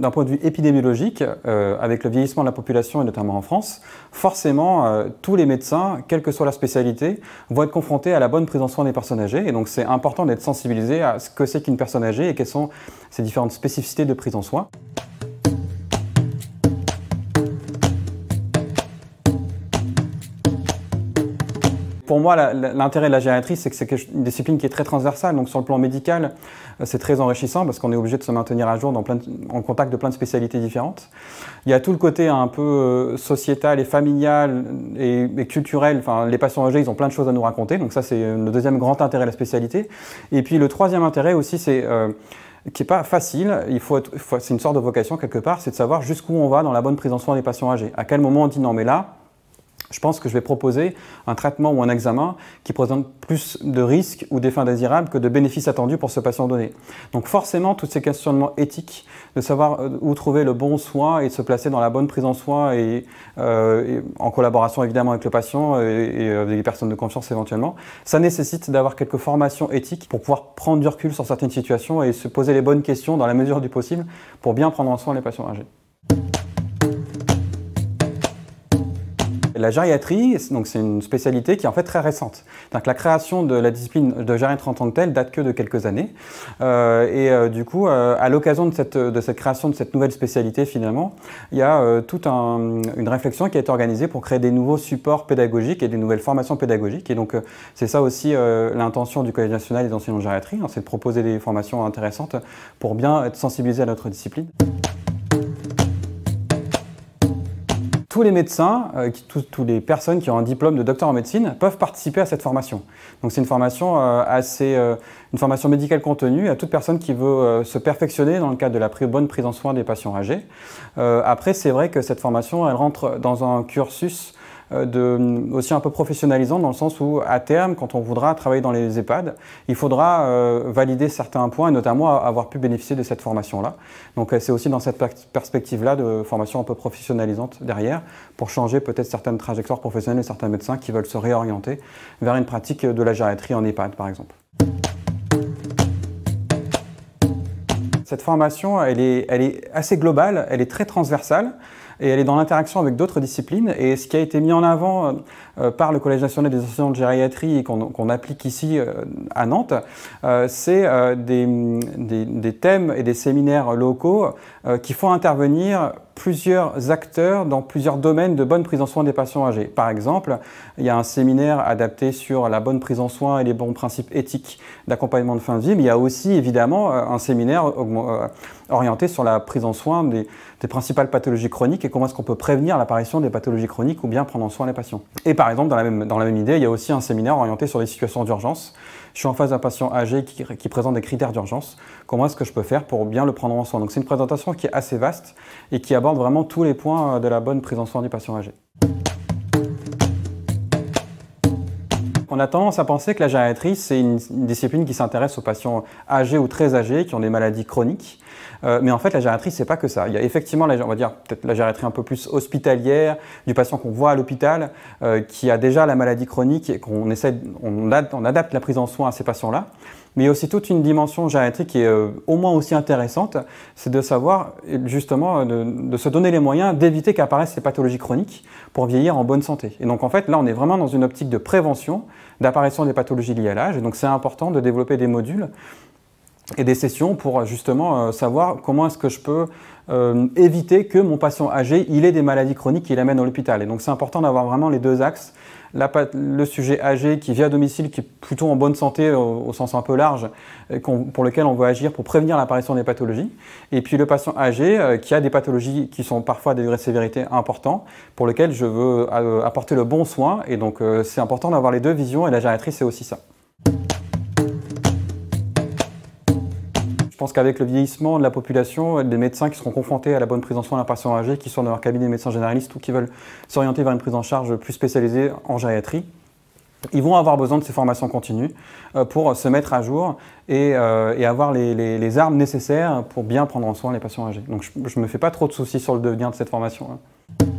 d'un point de vue épidémiologique, euh, avec le vieillissement de la population et notamment en France, forcément, euh, tous les médecins, quelle que soit leur spécialité, vont être confrontés à la bonne prise en soin des personnes âgées. Et donc, c'est important d'être sensibilisé à ce que c'est qu'une personne âgée et quelles sont ses différentes spécificités de prise en soin. pour moi, l'intérêt de la gériatrie, c'est que c'est une discipline qui est très transversale. Donc, sur le plan médical, euh, c'est très enrichissant parce qu'on est obligé de se maintenir à jour dans plein en contact de plein de spécialités différentes. Il y a tout le côté un peu euh, sociétal et familial et, culturel. Enfin, les patients âgés, ils ont plein de choses à nous raconter. Donc, ça, c'est euh, le deuxième grand intérêt de la spécialité. Et puis, le troisième intérêt aussi, c'est. qui n'est pas facile. Il c'est une sorte de vocation quelque part, c'est de savoir jusqu'où on va dans la bonne prise en soin des patients âgés. À quel moment on dit non, mais là, je pense que je vais proposer un traitement ou un examen qui présente plus de risques ou d'effets désirables que de bénéfices attendus pour ce patient donné. Donc forcément, tous ces questionnements éthiques, de savoir euh, où trouver le bon soin et de se placer dans la bonne prise en soi, euh, et, en collaboration évidemment avec le patient et, euh, des personnes de confiance éventuellement, ça nécessite d'avoir quelques formations éthiques pour pouvoir prendre du recul sur certaines situations et se poser les bonnes questions dans la mesure du possible pour bien prendre en soin les patients âgés. la gériatrie, donc c'est une spécialité qui est en fait très récente. Donc la création de la discipline de gériatrie en tant que telle date que de quelques années. Euh, et euh, du coup, euh, à l'occasion de cette, création de cette nouvelle spécialité finalement, il y a toute une réflexion qui a été organisée pour créer des nouveaux supports pédagogiques et des nouvelles formations pédagogiques. Et donc c'est ça aussi l'intention du Collège national des enseignants de gériatrie, hein, c'est de proposer des formations intéressantes pour bien être sensibilisés à notre discipline. tous les médecins, euh, toutes les personnes qui ont un diplôme de docteur en médecine peuvent participer à cette formation. Donc c'est une formation euh, assez, euh, une formation médicale contenue à toute personne qui veut se perfectionner dans le cadre de la bonne prise en soin des patients âgés. après, c'est vrai que cette formation, elle rentre dans un cursus euh, aussi un peu professionnalisant dans le sens où, à terme, quand on voudra travailler dans les EHPAD, il faudra euh, valider certains points et notamment avoir pu bénéficier de cette formation-là. Donc, euh, c'est aussi dans cette perspective-là de formation un peu professionnalisante derrière pour changer peut-être certaines trajectoires professionnelles et certains médecins qui veulent se réorienter vers une pratique de la gériatrie en EHPAD, par exemple. Cette formation, elle est assez globale, elle est très transversale et elle est dans l'interaction avec d'autres disciplines. Et ce qui a été mis en avant euh, euh, par le Collège national des associations de gériatrie et qu'on applique ici euh, à Nantes, c'est des, thèmes et des séminaires locaux qui font intervenir plusieurs acteurs dans plusieurs domaines de bonne prise en soin des patients âgés. Par exemple, il y a un séminaire adapté sur la bonne prise en soin et les bons principes éthiques d'accompagnement de fin de vie, mais il y a aussi évidemment un séminaire orienté sur la prise en soin des principales pathologies chroniques et comment est-ce qu'on peut prévenir l'apparition des pathologies chroniques ou bien prendre en soin les patients. Et par exemple, dans la même, idée, il y a aussi un séminaire orienté sur les situations d'urgence. Je suis en face d'un patient âgé qui, qui présente des critères d'urgence. Comment est-ce que je peux faire pour bien le prendre en soin Donc c'est une présentation qui est assez vaste et qui aborde vraiment tous les points de la bonne prise en soin du patient âgé. on a tendance à penser que la gériatrie, c'est une, discipline qui s'intéresse aux patients âgés ou très âgés, qui ont des maladies chroniques. Euh, mais en fait, la gériatrie, c'est pas que ça. Il y a effectivement, on va dire, peut-être la gériatrie un peu plus hospitalière, du patient qu'on voit à l'hôpital, euh, qui a déjà la maladie chronique et qu'on essaie, on adapte la prise en soin à ces patients-là. Mais aussi toute une dimension géométrique qui est euh, au moins aussi intéressante, c'est de savoir justement euh, de, se donner les moyens d'éviter qu'apparaissent ces pathologies chroniques pour vieillir en bonne santé. Et donc en fait là on est vraiment dans une optique de prévention d'apparition des pathologies liées à l'âge. Et donc c'est important de développer des modules et des sessions pour euh, justement euh, savoir comment est-ce que je peux euh, éviter que mon patient âgé, il ait des maladies chroniques qui l'amènent à l'hôpital. Et donc c'est important d'avoir vraiment les deux axes. La, le sujet âgé qui vient à domicile, qui est plutôt en bonne santé au, sens un peu large, pour lequel on veut agir pour prévenir l'apparition des pathologies. Et puis le patient âgé qui a des pathologies qui sont parfois à des degrés de sévérité importants, pour lequel je veux apporter le bon soin. Et donc c'est important d'avoir les deux visions et la gériatrie c'est aussi ça. Je pense qu'avec le vieillissement de la population, des médecins qui seront confrontés à la bonne prise en soin d'un patient âgé, qui sont dans leur cabinet de médecins généralistes ou qui veulent s'orienter vers une prise en charge plus spécialisée en gériatrie, ils vont avoir besoin de ces formations continues euh, pour se mettre à jour et, euh, avoir les, les, armes nécessaires pour bien prendre en soin les patients âgés. Donc je ne me fais pas trop de soucis sur le devenir de cette formation. Hein.